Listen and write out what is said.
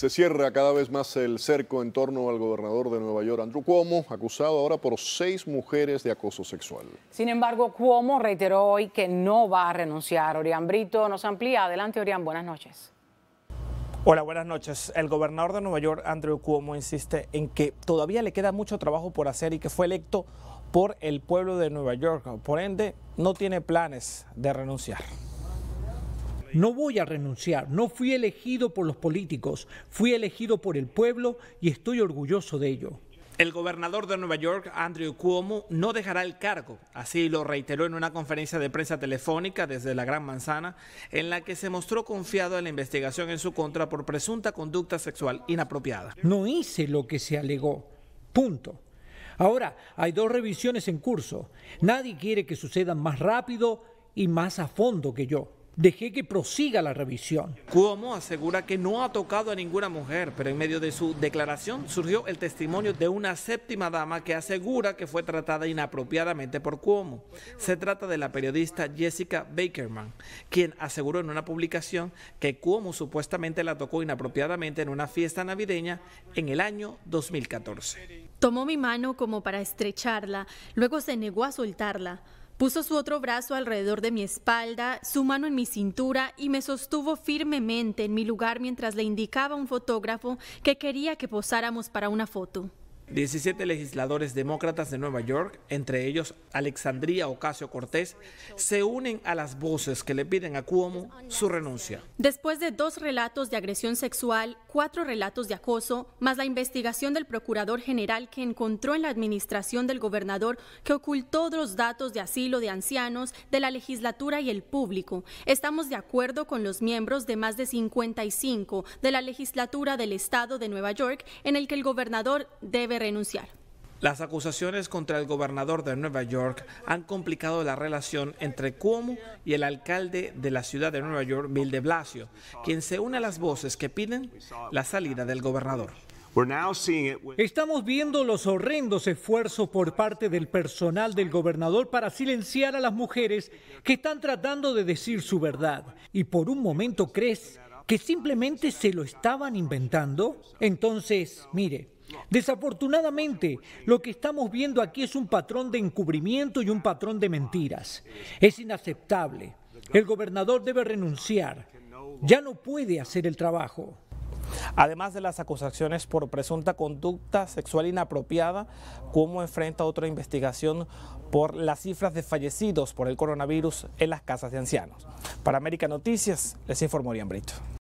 Se cierra cada vez más el cerco en torno al gobernador de Nueva York, Andrew Cuomo, acusado ahora por seis mujeres de acoso sexual. Sin embargo, Cuomo reiteró hoy que no va a renunciar. Orián Brito nos amplía. Adelante, Orián, buenas noches. Hola, buenas noches. El gobernador de Nueva York, Andrew Cuomo, insiste en que todavía le queda mucho trabajo por hacer y que fue electo por el pueblo de Nueva York. Por ende, no tiene planes de renunciar no voy a renunciar, no fui elegido por los políticos, fui elegido por el pueblo y estoy orgulloso de ello. El gobernador de Nueva York, Andrew Cuomo, no dejará el cargo, así lo reiteró en una conferencia de prensa telefónica desde la Gran Manzana, en la que se mostró confiado en la investigación en su contra por presunta conducta sexual inapropiada. No hice lo que se alegó, punto. Ahora, hay dos revisiones en curso. Nadie quiere que sucedan más rápido y más a fondo que yo. Dejé que prosiga la revisión. Cuomo asegura que no ha tocado a ninguna mujer, pero en medio de su declaración surgió el testimonio de una séptima dama que asegura que fue tratada inapropiadamente por Cuomo. Se trata de la periodista Jessica Bakerman, quien aseguró en una publicación que Cuomo supuestamente la tocó inapropiadamente en una fiesta navideña en el año 2014. Tomó mi mano como para estrecharla, luego se negó a soltarla. Puso su otro brazo alrededor de mi espalda, su mano en mi cintura y me sostuvo firmemente en mi lugar mientras le indicaba a un fotógrafo que quería que posáramos para una foto. 17 legisladores demócratas de Nueva York, entre ellos Alexandria Ocasio Cortés, se unen a las voces que le piden a Cuomo su renuncia. Después de dos relatos de agresión sexual, cuatro relatos de acoso, más la investigación del procurador general que encontró en la administración del gobernador que ocultó los datos de asilo de ancianos, de la legislatura y el público. Estamos de acuerdo con los miembros de más de 55 de la legislatura del estado de Nueva York en el que el gobernador debe renunciar. Las acusaciones contra el gobernador de Nueva York han complicado la relación entre Cuomo y el alcalde de la ciudad de Nueva York, Bill de Blasio, quien se une a las voces que piden la salida del gobernador. Estamos viendo los horrendos esfuerzos por parte del personal del gobernador para silenciar a las mujeres que están tratando de decir su verdad. Y por un momento crees que simplemente se lo estaban inventando. Entonces, mire, Desafortunadamente, lo que estamos viendo aquí es un patrón de encubrimiento y un patrón de mentiras. Es inaceptable. El gobernador debe renunciar. Ya no puede hacer el trabajo. Además de las acusaciones por presunta conducta sexual inapropiada, ¿cómo enfrenta otra investigación por las cifras de fallecidos por el coronavirus en las casas de ancianos? Para América Noticias, les informó Brito.